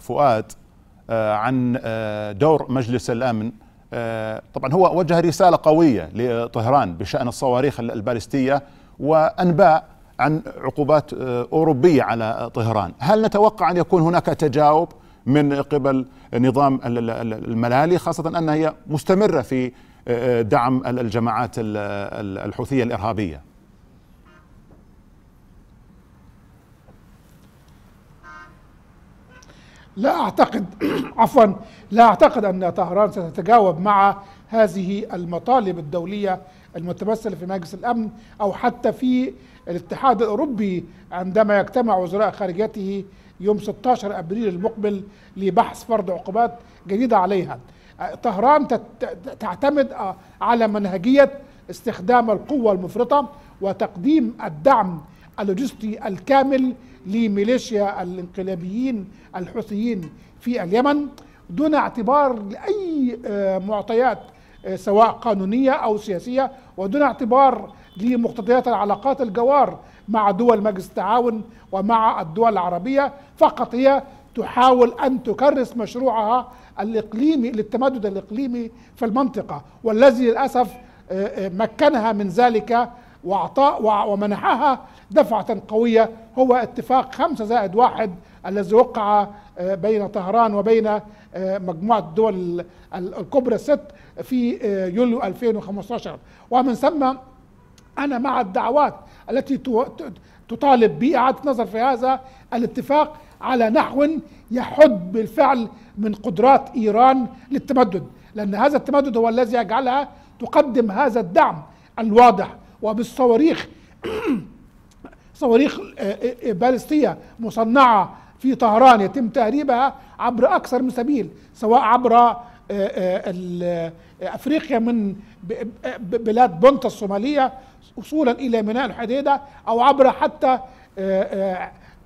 فؤاد آه، عن آه، دور مجلس الامن آه، طبعا هو وجه رساله قويه لطهران بشان الصواريخ البالستيه وانباء عن عقوبات اوروبيه على طهران، هل نتوقع ان يكون هناك تجاوب من قبل نظام الملالي خاصه انها هي مستمره في دعم الجماعات الحوثيه الارهابيه؟ لا أعتقد [clears throat] عفوا لا أعتقد أن طهران ستتجاوب مع هذه المطالب الدولية المتمثلة في مجلس الأمن أو حتى في الاتحاد الأوروبي عندما يجتمع وزراء خارجيته يوم 16 أبريل المقبل لبحث فرض عقوبات جديدة عليها طهران تعتمد على منهجية استخدام القوة المفرطة وتقديم الدعم اللوجستي الكامل لميليشيا الانقلابيين الحوثيين في اليمن دون اعتبار لاي آه، معطيات آه، سواء قانونيه او سياسيه ودون اعتبار لمقتضيات العلاقات الجوار مع دول مجلس التعاون ومع الدول العربيه فقط هي تحاول ان تكرس مشروعها الاقليمي للتمدد الاقليمي في المنطقه والذي للاسف آه، مكنها من ذلك وأعطاء ومنحها دفعة قوية هو اتفاق خمسة زائد واحد الذي وقع آه، بين طهران وبين آه، مجموعة الدول الكبرى الست في آه، يوليو 2015 ومن ثم أنا مع الدعوات التي تطالب بإعادة نظر في هذا الاتفاق على نحو يحد بالفعل من قدرات إيران للتمدد لأن هذا التمدد هو الذي يجعلها تقدم هذا الدعم الواضح وبالصواريخ [clears throat] صواريخ آه، آه، آه، بالستية مصنعة في طهران يتم تهريبها عبر أكثر من سبيل سواء عبر افريقيا من بلاد بنطا الصوماليه وصولا الى ميناء الحديده او عبر حتى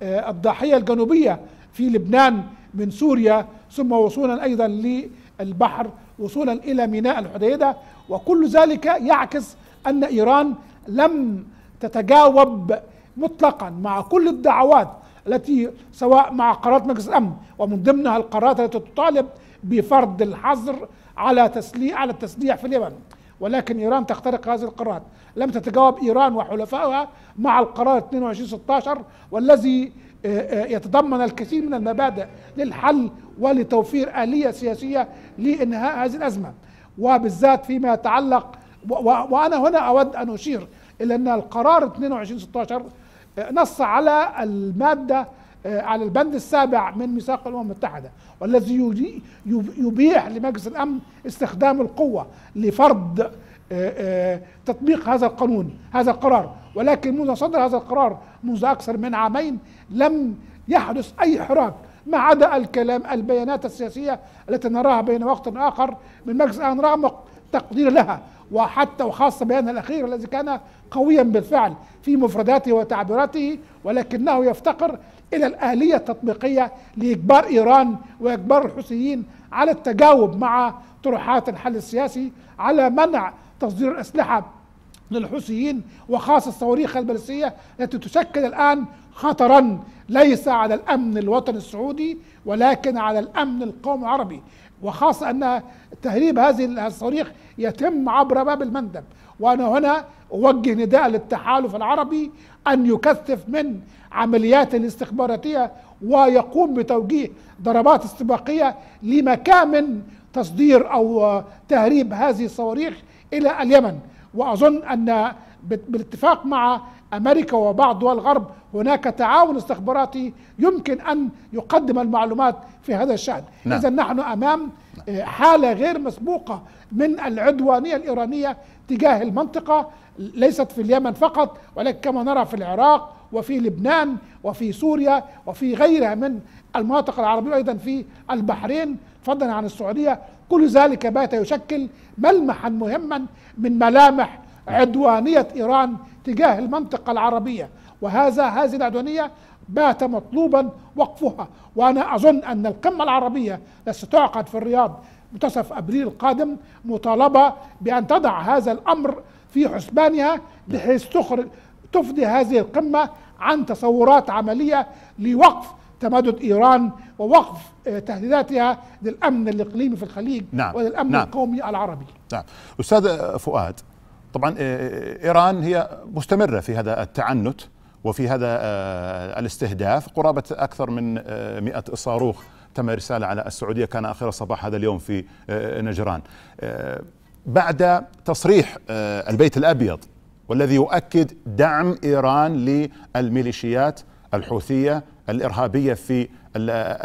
الضاحيه الجنوبيه في لبنان من سوريا ثم وصولا ايضا للبحر وصولا الى ميناء الحديده وكل ذلك يعكس أن إيران لم تتجاوب مطلقا مع كل الدعوات التي سواء مع قرارات مجلس الامن ومن ضمنها القرارات التي تطالب بفرض الحظر على تسليح على التسليح في اليمن ولكن ايران تخترق هذه القرارات لم تتجاوب ايران وحلفائها مع القرار 2216 والذي آه، آه، يتضمن الكثير من المبادئ للحل ولتوفير اليه سياسيه لانهاء هذه الازمه وبالذات فيما يتعلق وانا هنا اود ان اشير الى ان القرار 2216 آه، نص على الماده آه، على البند السابع من ميثاق الامم المتحده والذي يبيح لمجلس الامن استخدام القوه لفرض آه، تطبيق هذا القانون هذا القرار ولكن منذ صدر هذا القرار منذ اكثر من عامين لم يحدث اي حراك ما عدا الكلام البيانات السياسيه التي نراها بين وقت اخر من مجلس الامن رغم تقدير لها وحتى وخاصة بيانها الأخير الذي كان قويا بالفعل في مفرداته وتعبيراته ولكنه يفتقر إلى الآلية التطبيقية لإجبار إيران وإجبار الحوثيين على التجاوب مع طروحات الحل السياسي على منع تصدير الأسلحة للحوثيين وخاصة الصواريخ البالستية التي تشكل الآن خطرا ليس على الأمن الوطني السعودي ولكن على الأمن القومي العربي وخاصة أن تهريب هذه الصواريخ يتم عبر باب المندب وأنا هنا أوجه نداء للتحالف العربي أن يكثف من عمليات الاستخباراتية ويقوم بتوجيه ضربات استباقية لمكامن تصدير أو تهريب هذه الصواريخ إلى اليمن وأظن أن بالاتفاق مع أمريكا وبعض دول الغرب هناك تعاون استخباراتي يمكن أن يقدم المعلومات في هذا الشأن نعم. إذا نحن أمام آه، حالة غير مسبوقة من العدوانية الإيرانية تجاه المنطقة ليست في اليمن فقط ولكن كما نرى في العراق وفي لبنان وفي سوريا وفي غيرها من المناطق العربية أيضا في البحرين فضلا عن السعودية كل ذلك بات يشكل ملمحا مهما من ملامح عدوانية إيران تجاه المنطقة العربية وهذا هذه العدوانية بات مطلوبا وقفها وأنا أظن أن القمة العربية التي ستعقد في الرياض منتصف أبريل القادم مطالبة بأن تضع هذا الأمر في حسبانها بحيث تخرج تفضي هذه القمة عن تصورات عملية لوقف تمدد إيران ووقف آه، تهديداتها للأمن الإقليمي في الخليج نعم. وللأمن نعم. القومي العربي نعم. أستاذ آه، فؤاد طبعا آه، آه، ايران هي مستمره في هذا التعنت وفي هذا آه، الاستهداف قرابه اكثر من 100 صاروخ تم رساله على السعوديه كان اخر صباح هذا اليوم في نجران بعد تصريح البيت الابيض والذي يؤكد دعم ايران للميليشيات الحوثيه الارهابيه في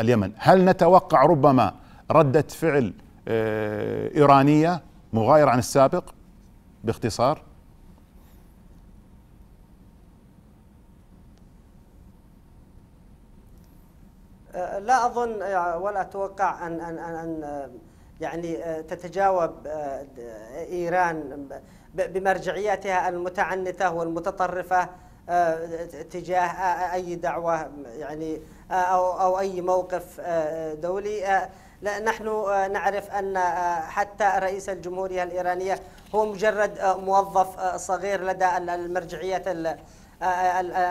اليمن، هل نتوقع ربما رده فعل ايرانيه مغايره عن السابق؟ باختصار أه، لا اظن أه، ولا اتوقع ان ان ان أه، يعني تتجاوب ايران بمرجعياتها المتعنته والمتطرفه تجاه اي دعوه يعني او او اي موقف دولي نحن آه، نعرف أن آه، حتى رئيس الجمهورية الإيرانية هو مجرد آه، موظف صغير لدى المرجعية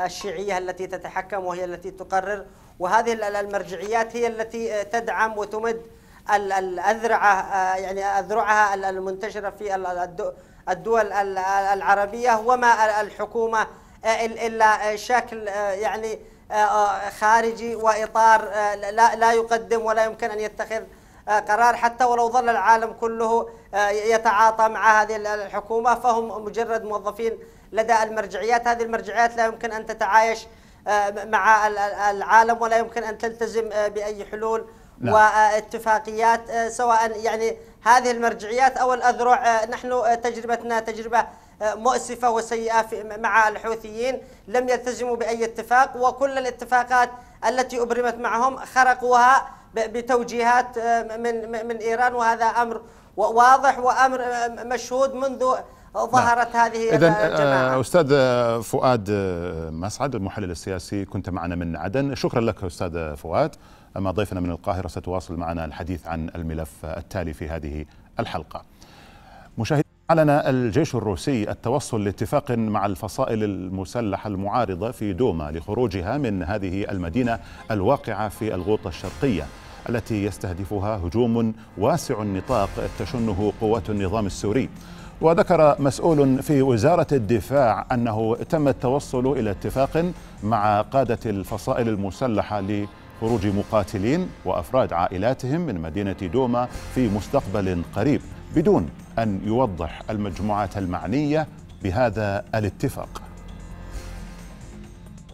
الشيعية التي تتحكم وهي التي تقرر وهذه المرجعيات هي التي تدعم وتمد الأذرعة يعني أذرعها المنتشرة في الدول العربية وما الحكومة إلا شكل يعني آه، خارجي واطار آه، لا يقدم ولا يمكن ان يتخذ آه، قرار حتى ولو ظل العالم كله يتعاطى مع هذه الحكومه فهم مجرد موظفين لدى المرجعيات، هذه المرجعيات لا يمكن ان تتعايش مع العالم ولا يمكن ان تلتزم باي حلول لا. واتفاقيات سواء يعني هذه المرجعيات او الاذرع نحن تجربتنا تجربه مؤسفة وسيئة مع الحوثيين لم يلتزموا بأي اتفاق وكل الاتفاقات التي أبرمت معهم خرقوها بتوجيهات آه، من, من إيران وهذا أمر واضح وأمر آه، مشهود منذ نعم. ظهرت نعم. هذه إذن آه، الجماعة أستاذ فؤاد مسعد المحلل السياسي كنت معنا من عدن شكرا لك أستاذ فؤاد أما ضيفنا من القاهرة ستواصل معنا الحديث عن الملف التالي في هذه الحلقة مشاهد أعلن الجيش الروسي التوصل لاتفاق مع الفصائل المسلحة المعارضة في دوما لخروجها من هذه المدينة الواقعة في الغوطة الشرقية التي يستهدفها هجوم واسع النطاق تشنه قوات النظام السوري وذكر مسؤول في وزارة الدفاع أنه تم التوصل إلى اتفاق مع قادة الفصائل المسلحة لخروج مقاتلين وأفراد عائلاتهم من مدينة دوما في مستقبل قريب بدون أن يوضح المجموعات المعنية بهذا الاتفاق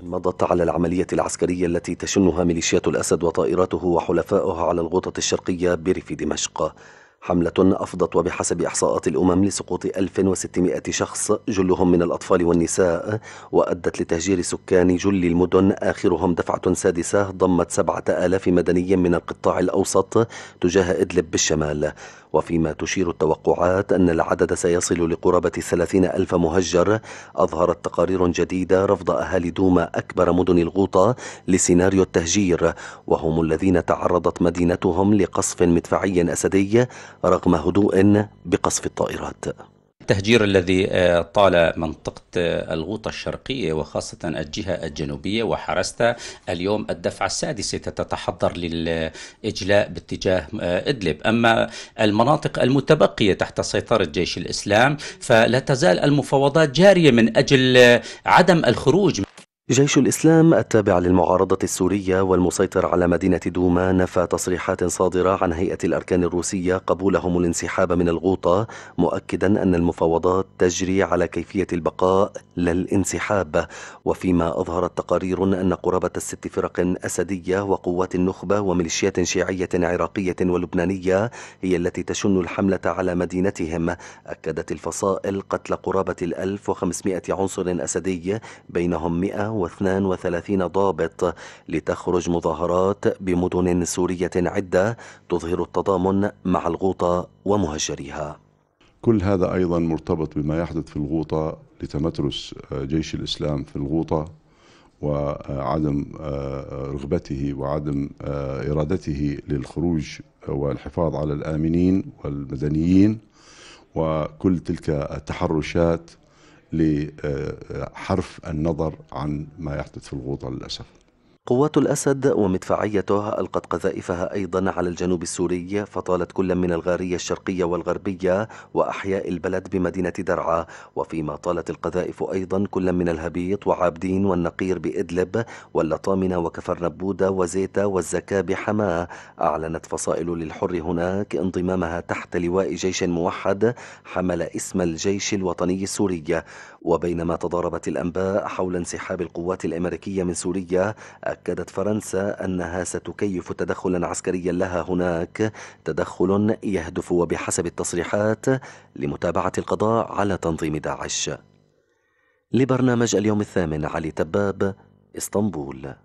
مضت على العملية العسكرية التي تشنها ميليشيات الأسد وطائراته وحلفائها على الغوطة الشرقية بريف دمشق حملة أفضت وبحسب إحصاءات الأمم لسقوط 1600 شخص جلهم من الأطفال والنساء وأدت لتهجير سكان جل المدن آخرهم دفعة سادسة ضمت 7000 مدني من القطاع الأوسط تجاه إدلب بالشمال وفيما تشير التوقعات أن العدد سيصل لقرابة الثلاثين ألف مهجر أظهرت تقارير جديدة رفض أهالي دوما أكبر مدن الغوطة لسيناريو التهجير وهم الذين تعرضت مدينتهم لقصف مدفعي أسدي رغم هدوء بقصف الطائرات التهجير الذي آه، طال منطقة آه، الغوطة الشرقية وخاصة الجهة الجنوبية وحرستا اليوم الدفعة السادسة تتحضر للإجلاء باتجاه آه، إدلب أما المناطق المتبقية تحت سيطرة جيش الإسلام فلا تزال المفاوضات جارية من أجل عدم الخروج جيش الإسلام التابع للمعارضة السورية والمسيطر على مدينة دوما نفى تصريحات صادرة عن هيئة الأركان الروسية قبولهم الانسحاب من الغوطة مؤكدا أن المفاوضات تجري على كيفية البقاء للانسحاب وفيما أظهرت تقارير أن قرابة الست فرق أسدية وقوات النخبه وميليشيات شيعية عراقية ولبنانية هي التي تشن الحملة على مدينتهم أكدت الفصائل قتل قرابة الألف وخمسمائة عنصر أسدي بينهم 100 132 ضابط لتخرج مظاهرات بمدن سورية عدة تظهر التضامن مع الغوطة ومهجريها كل هذا أيضا مرتبط بما يحدث في الغوطة لتمترس آه، جيش الإسلام في الغوطة وعدم آه، رغبته وعدم آه، إرادته للخروج والحفاظ على الآمنين والمدنيين وكل تلك التحرشات لحرف النظر عن ما يحدث في الغوطة للأسف قوات الأسد ومدفعيته ألقت قذائفها أيضا على الجنوب السوري فطالت كل من الغارية الشرقية والغربية وأحياء البلد بمدينة درعا وفيما طالت القذائف أيضا كل من الهبيط وعابدين والنقير بإدلب واللطامنة وكفرنبودة وزيتا والزكاة بحماة أعلنت فصائل للحر هناك انضمامها تحت لواء جيش موحد حمل اسم الجيش الوطني السوري وبينما تضاربت الأنباء حول انسحاب القوات الأمريكية من سوريا أكدت فرنسا أنها ستكيف تدخلا عسكريا لها هناك تدخل يهدف وبحسب التصريحات لمتابعة القضاء على تنظيم داعش لبرنامج اليوم الثامن علي تباب اسطنبول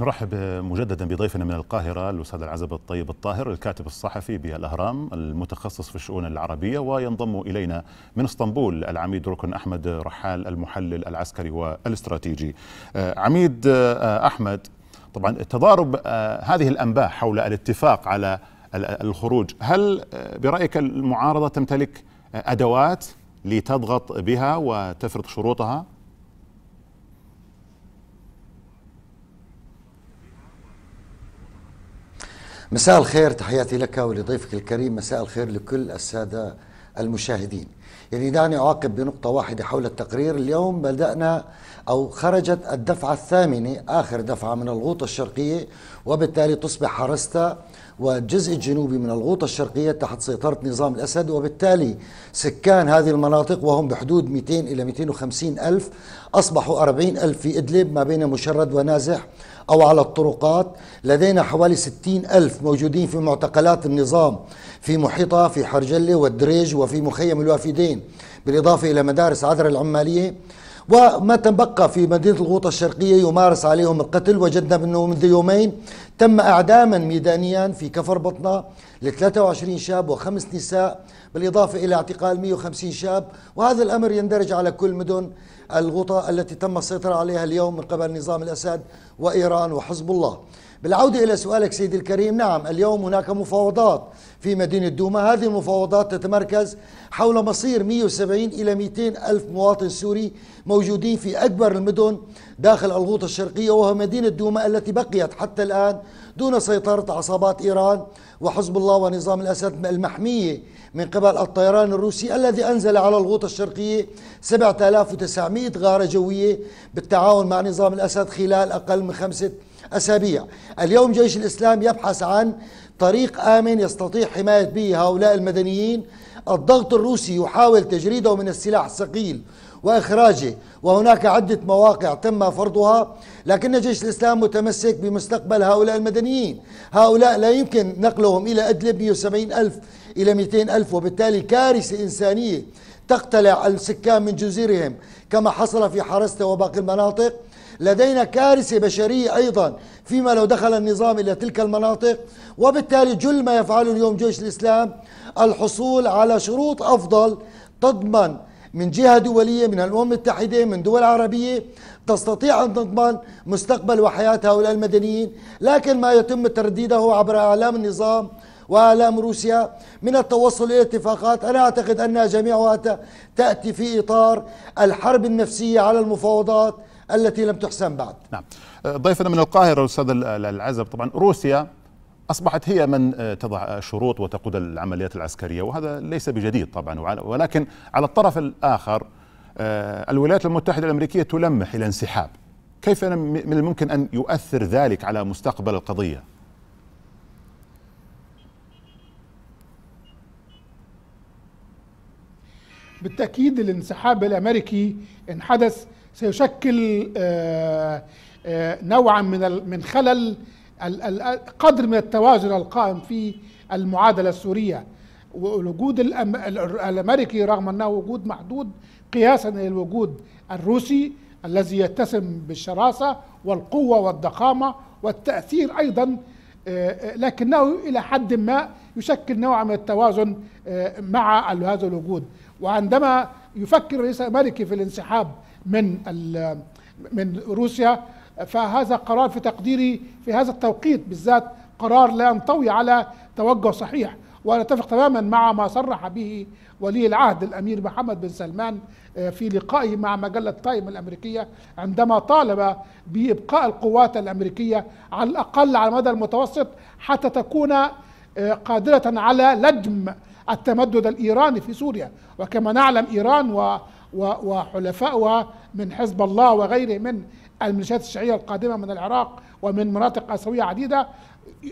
نرحب مجددا بضيفنا من القاهرة الأستاذ العزب الطيب الطاهر الكاتب الصحفي بالأهرام المتخصص في الشؤون العربية وينضم إلينا من اسطنبول العميد ركن أحمد رحال المحلل العسكري والاستراتيجي آه، عميد آه، أحمد طبعا تضارب آه، هذه الأنباء حول الاتفاق على الخروج هل برأيك المعارضة تمتلك أدوات لتضغط بها وتفرض شروطها؟ مساء الخير تحياتي لك ولضيفك الكريم مساء الخير لكل السادة المشاهدين يعني دعني أعاقب بنقطة واحدة حول التقرير اليوم بدأنا أو خرجت الدفعة الثامنة آخر دفعة من الغوطة الشرقية وبالتالي تصبح حرستا والجزء الجنوبي من الغوطة الشرقية تحت سيطرة نظام الأسد وبالتالي سكان هذه المناطق وهم بحدود 200 إلى 250 ألف أصبحوا 40 ألف في إدلب ما بين مشرد ونازح أو على الطرقات لدينا حوالي ستين ألف موجودين في معتقلات النظام في محيطة في حرجلة والدريج وفي مخيم الوافدين بالإضافة إلى مدارس عذر العمالية وما تبقى في مدينة الغوطة الشرقية يمارس عليهم القتل وجدنا أنه منذ يومين تم أعداما ميدانيا في كفر بطنة ل 23 شاب وخمس نساء بالإضافة إلى اعتقال 150 شاب وهذا الأمر يندرج على كل مدن الغوطة التي تم السيطرة عليها اليوم من قبل نظام الأسد وإيران وحزب الله بالعودة إلى سؤالك سيدي الكريم نعم اليوم هناك مفاوضات في مدينة دوما هذه المفاوضات تتمركز حول مصير 170 إلى 200 ألف مواطن سوري موجودين في أكبر المدن داخل الغوطة الشرقية وهو مدينة دوما التي بقيت حتى الآن دون سيطرة عصابات إيران وحزب الله ونظام الأسد المحمية من قبل الطيران الروسي الذي أنزل على الغوطة الشرقية 7900 غارة جوية بالتعاون مع نظام الأسد خلال أقل من خمسة أسابيع اليوم جيش الإسلام يبحث عن طريق آمن يستطيع حماية به هؤلاء المدنيين الضغط الروسي يحاول تجريده من السلاح الثقيل واخراجه وهناك عده مواقع تم فرضها لكن جيش الاسلام متمسك بمستقبل هؤلاء المدنيين هؤلاء لا يمكن نقلهم الى ادلب 170 الف إلى 200 ألف وبالتالي كارثة إنسانية تقتلع السكان من جزيرهم كما حصل في حرستا وباقي المناطق لدينا كارثة بشرية أيضا فيما لو دخل النظام إلى تلك المناطق وبالتالي جل ما يفعله اليوم جيش الإسلام الحصول على شروط أفضل تضمن من جهة دولية من الأمم المتحدة من دول عربية تستطيع أن تضمن مستقبل وحياة هؤلاء المدنيين لكن ما يتم ترديده عبر أعلام النظام واعلام روسيا من التوصل إلى اتفاقات أنا أعتقد أنها جميعها تأتي في إطار الحرب النفسية على المفاوضات التي لم تحسن بعد نعم ضيفنا من القاهرة الأستاذ العزب طبعا روسيا أصبحت هي من آه، تضع شروط وتقود العمليات العسكرية وهذا ليس بجديد طبعا ولكن على الطرف الآخر آه، الولايات المتحدة الأمريكية تلمح إلى انسحاب كيف من الممكن أن يؤثر ذلك على مستقبل القضية؟ بالتاكيد الانسحاب الامريكي ان حدث سيشكل آه، آه، نوعا من من خلل قدر من التوازن القائم في المعادله السوريه والوجود الامريكي رغم انه وجود محدود قياسا للوجود الروسي الذي يتسم بالشراسه والقوه والضخامه والتاثير ايضا آه، لكنه الى حد ما يشكل نوع من التوازن مع هذا الوجود وعندما يفكر الرئيس الامريكي في الانسحاب من من روسيا فهذا قرار في تقديري في هذا التوقيت بالذات قرار لا ينطوي على توجه صحيح وانا اتفق تماما مع ما صرح به ولي العهد الامير محمد بن سلمان آه، في لقائه مع مجله تايم الامريكيه عندما طالب بابقاء القوات الامريكيه على الاقل على المدى المتوسط حتى تكون آه، قادره على لجم التمدد الإيراني في سوريا وكما نعلم إيران و وحلفائها من حزب الله وغيره من الميليشيات الشيعية القادمة من العراق ومن مناطق آسيوية عديدة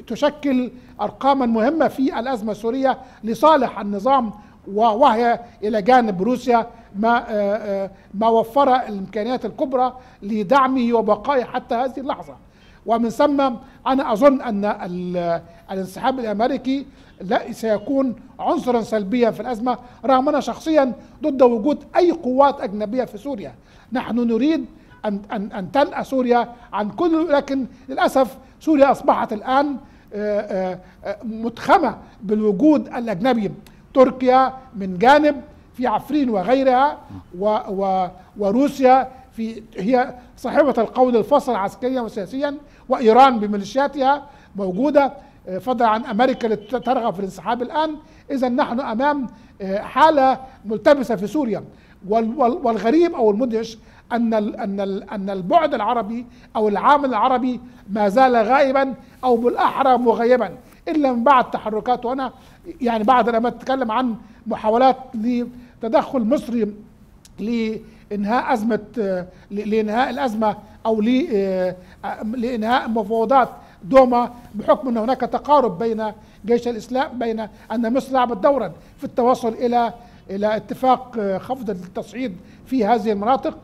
تشكل أرقاما مهمة في الأزمة السورية لصالح النظام وهي إلى جانب روسيا ما آه، آه، ما وفر الإمكانيات الكبرى لدعمه وبقائه حتى هذه اللحظة ومن ثم أنا أظن أن الانسحاب الأمريكي لا سيكون عنصرا سلبيا في الأزمة رغم أنا شخصيا ضد وجود أي قوات أجنبية في سوريا نحن نريد أن, أن, أن تنأى سوريا عن كل لكن للأسف سوريا أصبحت الآن آه، آه، آه، متخمة بالوجود الأجنبي تركيا من جانب في عفرين وغيرها و و وروسيا في هي صاحبة القول الفصل عسكريا وسياسيا وإيران بميليشياتها موجودة فضلا عن امريكا ترغب في الانسحاب الان اذا نحن امام آه، حاله ملتبسه في سوريا والغريب او المدهش ان ان ان البعد العربي او العامل العربي ما زال غائبا او بالاحرى مغيبا الا من بعد تحركات وانا يعني بعد لما اتكلم عن محاولات لتدخل مصري لانهاء ازمه آه، لانهاء الازمه او آه، لانهاء مفاوضات دوما بحكم أن هناك تقارب بين جيش الإسلام بين أن مصر لعبت دورا في التوصل إلى إلى اتفاق آه، خفض التصعيد في هذه المناطق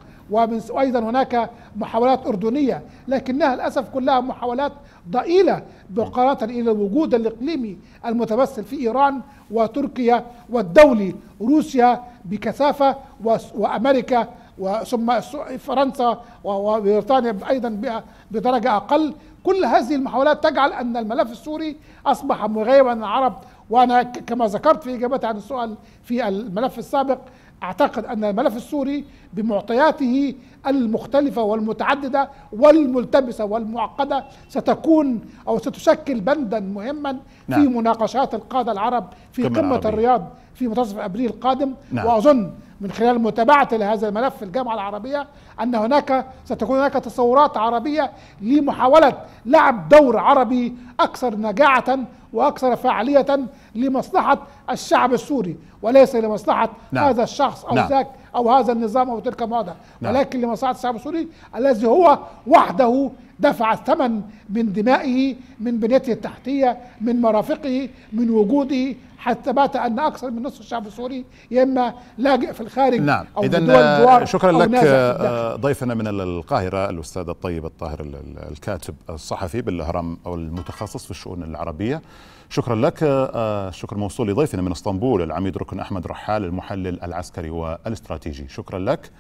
وأيضا هناك محاولات أردنية لكنها للأسف كلها محاولات ضئيلة مقارنة إلى الوجود الإقليمي المتمثل في إيران وتركيا والدولي روسيا بكثافة وأمريكا ثم فرنسا وبريطانيا أيضا بدرجة أقل كل هذه المحاولات تجعل أن الملف السوري أصبح مغيبا عن العرب وأنا كما ذكرت في إجابتي عن السؤال في الملف السابق أعتقد أن الملف السوري بمعطياته المختلفة والمتعددة والملتبسة والمعقدة ستكون أو ستشكل بندا مهما نعم. في مناقشات القادة العرب في قمة الرياض في منتصف أبريل القادم نعم. وأظن من خلال متابعة لهذا الملف في الجامعة العربية أن هناك ستكون هناك تصورات عربية لمحاولة لعب دور عربي أكثر نجاعة وأكثر فعالية لمصلحة الشعب السوري وليس لمصلحة نعم. هذا الشخص أو نعم. ذاك أو هذا النظام أو تلك المواضع نعم. ولكن لمصلحة الشعب السوري الذي هو وحده دفع الثمن من دمائه من بنيته التحتية من مرافقه من وجوده حتى بات أن أكثر من نصف الشعب السوري يا إما لاجئ في الخارج نعم. أو إذن دول الجوار آه، شكرا أو لك آه، ضيفنا من القاهرة الأستاذ الطيب الطاهر الكاتب الصحفي بالهرم أو المتخصص متخصص في الشؤون العربية شكرا لك آه، شكرا موصول لضيفنا من اسطنبول العميد ركن أحمد رحال المحلل العسكري والاستراتيجي شكرا لك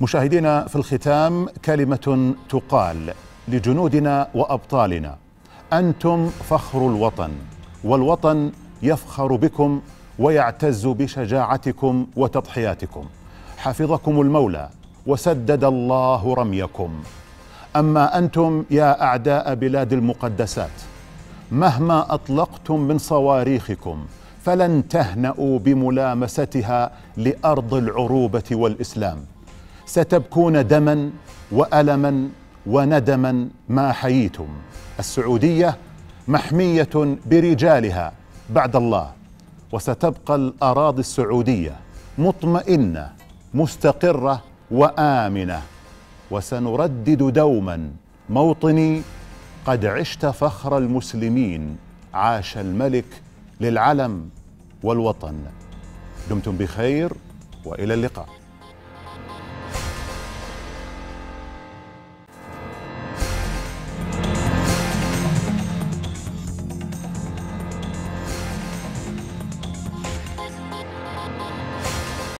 مشاهدينا في الختام كلمة تقال لجنودنا وأبطالنا أنتم فخر الوطن والوطن يفخر بكم ويعتز بشجاعتكم وتضحياتكم حفظكم المولى وسدد الله رميكم أما أنتم يا أعداء بلاد المقدسات مهما أطلقتم من صواريخكم فلن تهنأوا بملامستها لأرض العروبة والإسلام ستبكون دما وألما وندما ما حييتم السعودية محمية برجالها بعد الله وستبقى الأراضي السعودية مطمئنة مستقرة وآمنة وسنردد دوما موطني قد عشت فخر المسلمين عاش الملك للعلم والوطن دمتم بخير والى اللقاء